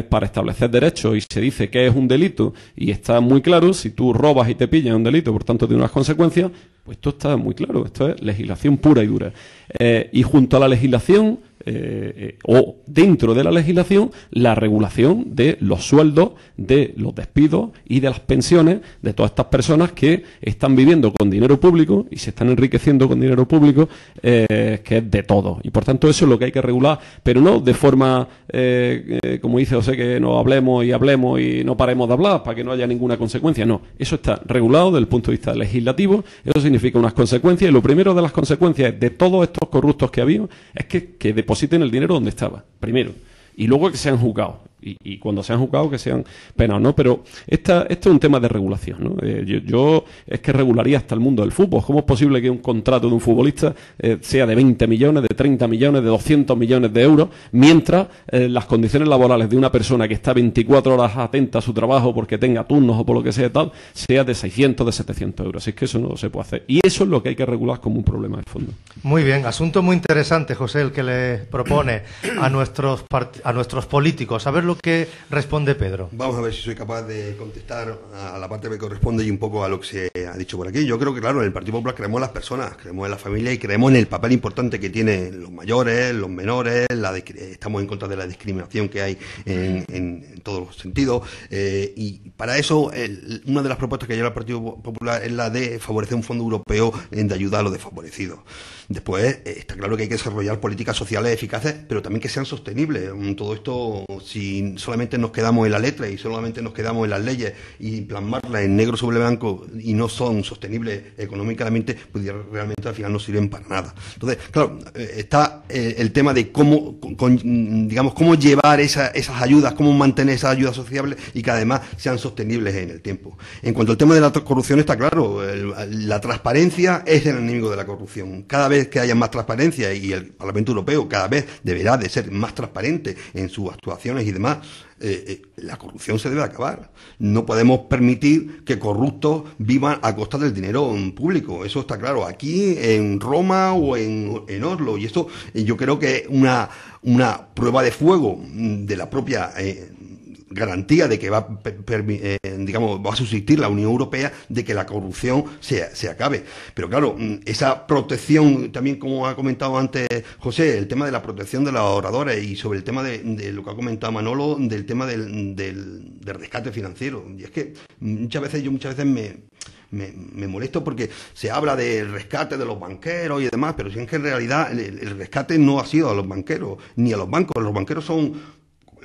para establecer derechos y se dice que es un delito y está muy claro, si tú robas y te pillas un delito, por tanto tiene unas consecuencias, pues esto está muy claro, esto es legislación pura y dura. Eh, y junto a la legislación eh, eh, o dentro de la legislación la regulación de los sueldos, de los despidos y de las pensiones de todas estas personas que están viviendo con dinero público y se están enriqueciendo con dinero público, eh, que es de todo Y por tanto eso es lo que hay que regular, pero no de forma, como dice José, que no hablemos y hablemos y no paremos de hablar para que no haya ninguna consecuencia. No, eso está regulado desde el punto de vista legislativo, eso significa unas consecuencias y lo primero de las consecuencias de todos estos corruptos que ha habido es que, que depositen el dinero donde estaba, primero, y luego que se han jugado y, cuando se han juzgado que sean penados, ¿no? Pero esta, esto es un tema de regulación, ¿no? Eh, yo, es que regularía hasta el mundo del fútbol. ¿Cómo es posible que un contrato de un futbolista eh, sea de 20 millones, de 30 millones, de 200 millones de euros, mientras eh, las condiciones laborales de una persona que está 24 horas atenta a su trabajo porque tenga turnos o por lo que sea tal, sea de 600, de 700 euros? es que eso no se puede hacer. Y eso es lo que hay que regular como un problema de fondo. Muy bien, asunto muy interesante, José, el que le propone a nuestros, a nuestros políticos. ¿Qué responde Pedro. Vamos a ver si soy capaz de contestar a la parte que corresponde y un poco a lo que se ha dicho por aquí. Yo creo que, claro, en el Partido Popular creemos en las personas, creemos en la familia y creemos en el papel importante que tienen los mayores, los menores, la estamos en contra de la discriminación que hay en, todos los sentidos. Eh, y para eso, una de las propuestas que lleva el Partido Popular es la de favorecer un fondo europeo en de ayuda a los desfavorecidos. Después, eh, está claro que hay que desarrollar políticas sociales eficaces, pero también que sean sostenibles. Todo esto, si solamente nos quedamos en la letra y solamente nos quedamos en las leyes y plasmarlas en negro sobre blanco y no son sostenibles económicamente, pues realmente al final no sirven para nada. Entonces, claro, eh, está eh, el tema de cómo, digamos, cómo llevar esas ayudas, cómo mantener esas ayudas sociables y que además sean sostenibles en el tiempo. En cuanto al tema de la corrupción, está claro, la transparencia es el enemigo de la corrupción. Cada que haya más transparencia y el Parlamento Europeo cada vez deberá de ser más transparente en sus actuaciones y demás, eh, eh, la corrupción se debe acabar. No podemos permitir que corruptos vivan a costa del dinero público. Eso está claro. Aquí, en Roma o en, en Oslo. Y eso eh, yo creo que es una, una prueba de fuego de la propia garantía de que va, eh, digamos, va a subsistir la Unión Europea, de que la corrupción se, se acabe. Pero claro, mm, esa protección, también como ha comentado antes José, el tema de la protección de los oradores y sobre el tema de, lo que ha comentado Manolo, del tema del, del, rescate financiero. Y es que muchas veces, yo muchas veces me, me, molesto porque se habla del rescate de los banqueros y demás, pero si es que en realidad el, rescate no ha sido a los banqueros, ni a los bancos. Los banqueros son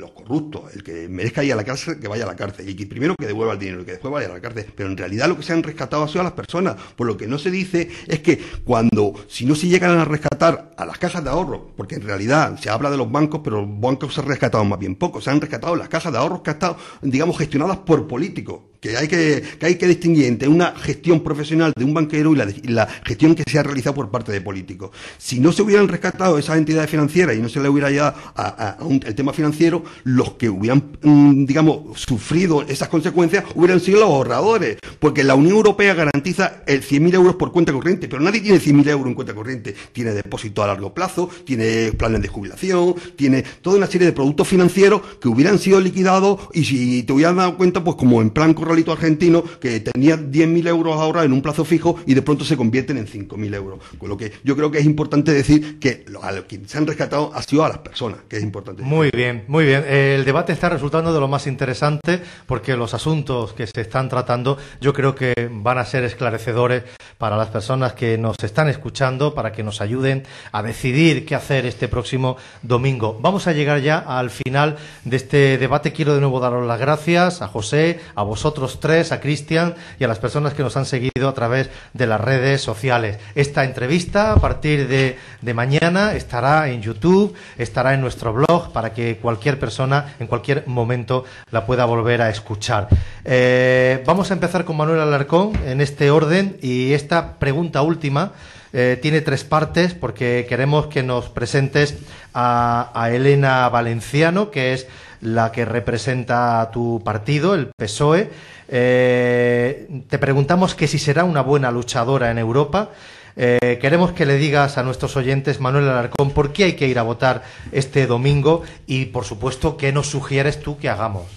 los corruptos, el que merezca ir a la cárcel, que vaya a la cárcel, y que primero que devuelva el dinero y que después vaya a la cárcel, pero en realidad lo que se han rescatado ha sido a las personas, por lo que no se dice es que cuando, si no se llegan a rescatar a las cajas de ahorro, porque en realidad se habla de los bancos, pero los bancos se han rescatado más bien poco, se han rescatado las cajas de ahorros que han estado, digamos, gestionadas por políticos, que hay que, hay que distinguir entre una gestión profesional de un banquero y la, gestión que se ha realizado por parte de políticos. Si no se hubieran rescatado esas entidades financieras y no se le hubiera llegado a, el tema financiero, los que hubieran, mm, digamos, sufrido esas consecuencias hubieran sido los ahorradores, porque la Unión Europea garantiza el 100.000 euros por cuenta corriente, pero nadie tiene 100.000 euros en cuenta corriente. Tiene depósito a largo plazo, tiene planes de jubilación, tiene toda una serie de productos financieros que hubieran sido liquidados y si te hubieran dado cuenta, pues como en plan correcto, argentino que tenía 10.000 euros ahora en un plazo fijo y de pronto se convierten en 5.000 euros. Con lo que yo creo que es importante decir que a los que se han rescatado ha sido a las personas, que es importante. Muy bien, muy bien. Eh, el debate está resultando de lo más interesante porque los asuntos que se están tratando yo creo que van a ser esclarecedores para las personas que nos están escuchando, para que nos ayuden a decidir qué hacer este próximo domingo. Vamos a llegar ya al final de este debate. Quiero de nuevo daros las gracias a José, a vosotros tres, a Cristian y a las personas que nos han seguido a través de las redes sociales. Esta entrevista a partir de, mañana estará en YouTube, estará en nuestro blog para que cualquier persona en cualquier momento la pueda volver a escuchar. Eh, vamos a empezar con Manuel Alarcón en este orden y esta pregunta última eh, tiene tres partes porque queremos que nos presentes a, Elena Valenciano, que es la que representa tu partido, el PSOE. Eh, te preguntamos que si será una buena luchadora en Europa. Eh, queremos que le digas a nuestros oyentes, Manuel Alarcón, por qué hay que ir a votar este domingo y, por supuesto, qué nos sugieres tú que hagamos.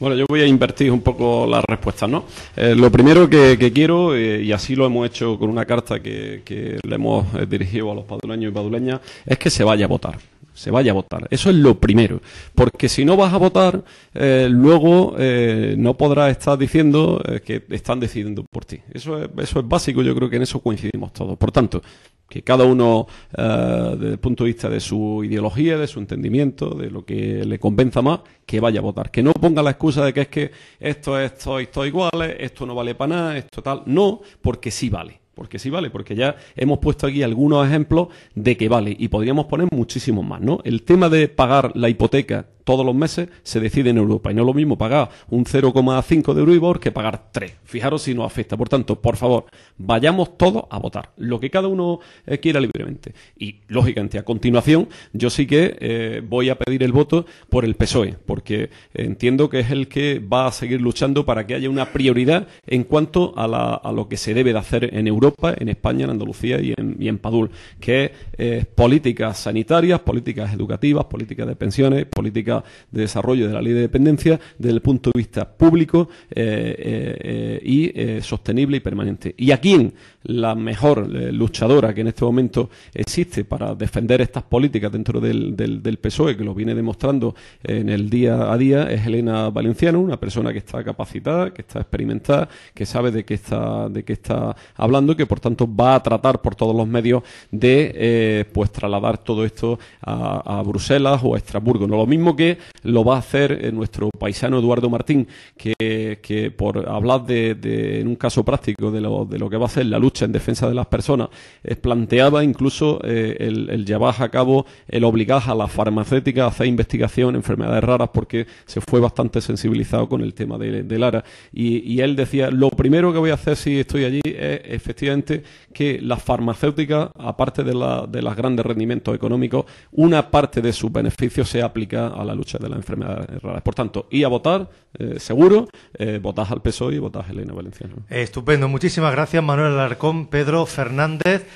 Bueno, yo voy a invertir un poco las respuestas, ¿no? Eh, lo primero que, quiero, eh, y así lo hemos hecho con una carta que, que le hemos eh, dirigido a los paduleños y paduleñas, es que se vaya a votar se vaya a votar. Eso es lo primero. Porque si no vas a votar, eh, luego eh, no podrás estar diciendo eh, que están decidiendo por ti. Eso es, eso es básico, yo creo que en eso coincidimos todos. Por tanto, que cada uno, desde el punto de vista de su ideología, de su entendimiento, de lo que le convenza más, que vaya a votar. Que no ponga la excusa de que es que esto, esto, esto igual, esto no vale para nada, esto tal. No, porque sí vale porque sí vale, porque ya hemos puesto aquí algunos ejemplos de que vale y podríamos poner muchísimos más, ¿no? El tema de pagar la hipoteca todos los meses se decide en Europa. Y no es lo mismo pagar un 0,5 de Euribor que pagar 3. Fijaros si nos afecta. Por tanto, por favor, vayamos todos a votar. Lo que cada uno eh, quiera libremente. Y, lógicamente, a continuación, yo sí que eh, voy a pedir el voto por el PSOE, porque entiendo que es el que va a seguir luchando para que haya una prioridad en cuanto a, lo que se debe de hacer en Europa, en España, en Andalucía y en, Padul, que es eh, políticas sanitarias, políticas educativas, políticas de pensiones, políticas de Desarrollo de la Ley de Dependencia desde el punto de vista público eh, eh, eh, y sostenible y permanente. ¿Y a quién? La mejor luchadora que en este momento existe para defender estas políticas dentro del, PSOE, que lo viene demostrando en el día a día, es Elena Valenciano, una persona que está capacitada, que está experimentada, que sabe de qué está, de qué está hablando y que por tanto va a tratar por todos los medios de pues trasladar todo esto a, a Bruselas o a Estrasburgo. No lo mismo que lo va a hacer eh, nuestro paisano Eduardo Martín, que, por hablar de, en un caso práctico de lo, de lo que va a hacer la lucha en defensa de las personas, eh, planteaba incluso eh, el, llevar a cabo, el obligar a las farmacéuticas a hacer investigación en enfermedades raras, porque se fue bastante sensibilizado con el tema de, Lara. Y, él decía, lo primero que voy a hacer si estoy allí es efectivamente que las farmacéuticas, aparte de, la, de los grandes rendimientos económicos, una parte de sus beneficios se aplica a la lucha de las enfermedades raras. Por tanto, y a votar, eh, seguro, eh, votas al PSOE y votás a Elena Valenciano. Estupendo. Muchísimas gracias, Manuel Alarcón, Pedro Fernández.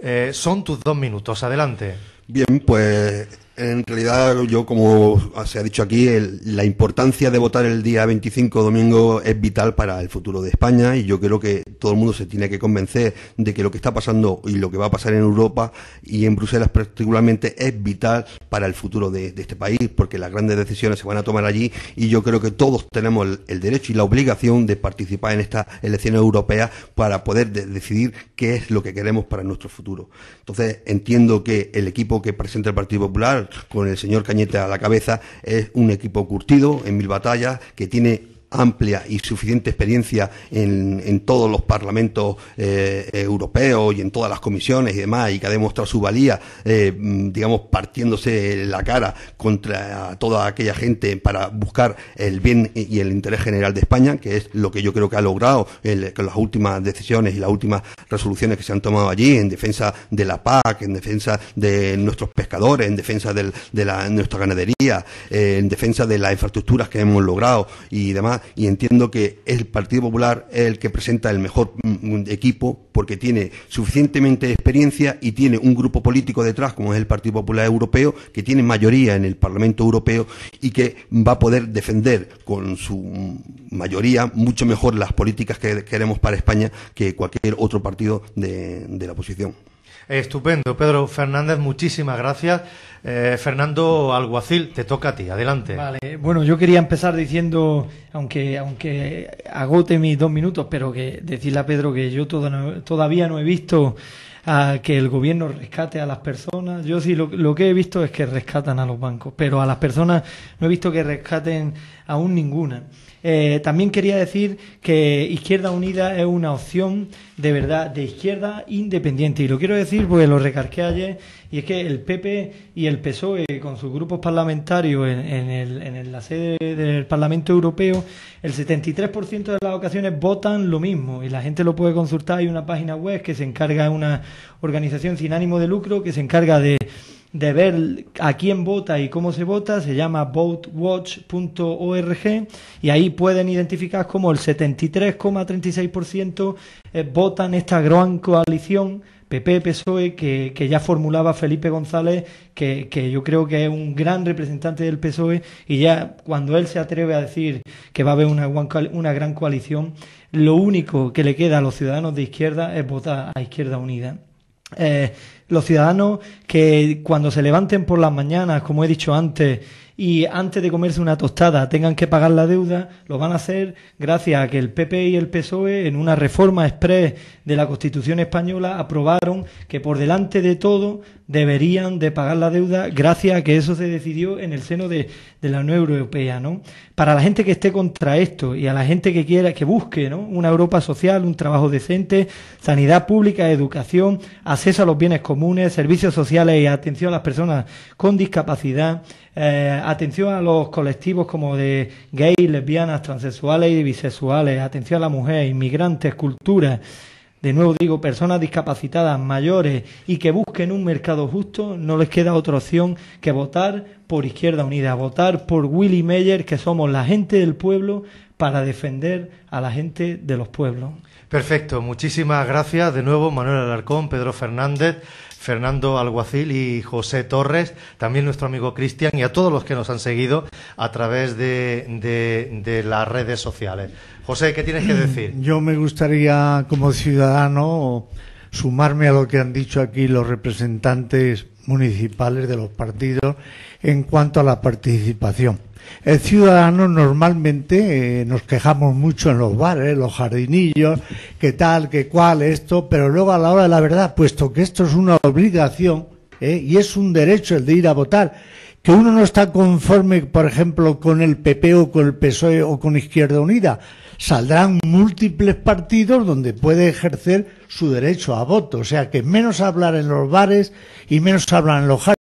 Eh, son tus dos minutos. Adelante. Bien, pues en realidad, yo, como se ha dicho aquí, la importancia de votar el día 25 domingo es vital para el futuro de España y yo creo que todo el mundo se tiene que convencer de que lo que está pasando y lo que va a pasar en Europa y en Bruselas particularmente es vital para el futuro de, este país porque las grandes decisiones se van a tomar allí y yo creo que todos tenemos el, derecho y la obligación de participar en estas elecciones europeas para poder decidir qué es lo que queremos para nuestro futuro. Entonces, entiendo que el equipo que presenta el Partido Popular con el señor Cañete a la cabeza, es un equipo curtido en mil batallas, que tiene amplia y suficiente experiencia en, todos los parlamentos eh, europeos y en todas las comisiones y demás, y que ha demostrado su valía, eh, mm, digamos, partiéndose la cara contra toda aquella gente para buscar el bien y el interés general de España, que es lo que yo creo que ha logrado con las últimas decisiones y las últimas resoluciones que se han tomado allí en defensa de la PAC, en defensa de nuestros pescadores, en defensa de nuestra ganadería, eh, en defensa de las infraestructuras que hemos logrado y demás y entiendo que el Partido Popular es el que presenta el mejor equipo porque tiene suficientemente experiencia y tiene un grupo político detrás, como es el Partido Popular Europeo, que tiene mayoría en el Parlamento Europeo y que va a poder defender con su mayoría mucho mejor las políticas que queremos para España que cualquier otro partido de la oposición. Estupendo. Pedro Fernández, muchísimas gracias. Eh, Fernando Alguacil, te toca a ti, adelante. Vale, bueno, yo quería empezar diciendo, aunque, aunque agote mis dos minutos, pero que decirle a Pedro que yo todavía no he visto que el gobierno rescate a las personas. Yo sí, lo, lo, que he visto es que rescatan a los bancos, pero a las personas no he visto que rescaten aún ninguna. Eh, también quería decir que Izquierda Unida es una opción de verdad de izquierda independiente. Y lo quiero decir porque lo recarqué ayer. Y es que el PP y el PSOE, con sus grupos parlamentarios en, en, el, en la sede del Parlamento Europeo, el 73% de las ocasiones votan lo mismo. Y la gente lo puede consultar. Hay una página web que se encarga, de una organización sin ánimo de lucro, que se encarga de de ver a quién vota y cómo se vota, se llama votewatch.org y ahí pueden identificar cómo el 73,36% eh, votan esta gran coalición PP-PSOE que, ya formulaba Felipe González, que, yo creo que es un gran representante del PSOE, y ya cuando él se atreve a decir que va a haber una, una gran coalición, lo único que le queda a los ciudadanos de izquierda es votar a Izquierda Unida. Eh, los ciudadanos que cuando se levanten por las mañanas, como he dicho antes, y antes de comerse una tostada tengan que pagar la deuda, lo van a hacer gracias a que el PP y el PSOE en una reforma express de la Constitución española aprobaron que por delante de todo deberían de pagar la deuda gracias a que eso se decidió en el seno de, la Unión Europea, Para la gente que esté contra esto y a la gente que quiera, que busque, ¿no? Una Europa social, un trabajo decente, sanidad pública, educación, acceso a los bienes comunes, servicios sociales y atención a las personas con discapacidad, eh, atención a los colectivos como de gays, lesbianas, transexuales y bisexuales, atención a la mujeres, inmigrantes, culturas, de nuevo digo, personas discapacitadas, mayores y que busquen un mercado justo, no les queda otra opción que votar por Izquierda Unida, votar por Willy Meyer, que somos la gente del pueblo para defender a la gente de los pueblos. Perfecto, muchísimas gracias de nuevo Manuel Alarcón, Pedro Fernández. Fernando Alguacil y José Torres, también nuestro amigo Cristian y a todos los que nos han seguido a través de, las redes sociales. José, ¿qué tienes que decir? Yo me gustaría, como ciudadano, sumarme a lo que han dicho aquí los representantes municipales de los partidos en cuanto a la participación. El ciudadano normalmente eh, nos quejamos mucho en los bares, los jardinillos, qué tal, qué cual, esto, pero luego a la hora de la verdad, puesto que esto es una obligación eh, y es un derecho el de ir a votar, que uno no está conforme, por ejemplo, con el PP o con el PSOE o con Izquierda Unida, saldrán múltiples partidos donde puede ejercer su derecho a voto. O sea que menos hablar en los bares y menos hablar en los jardines.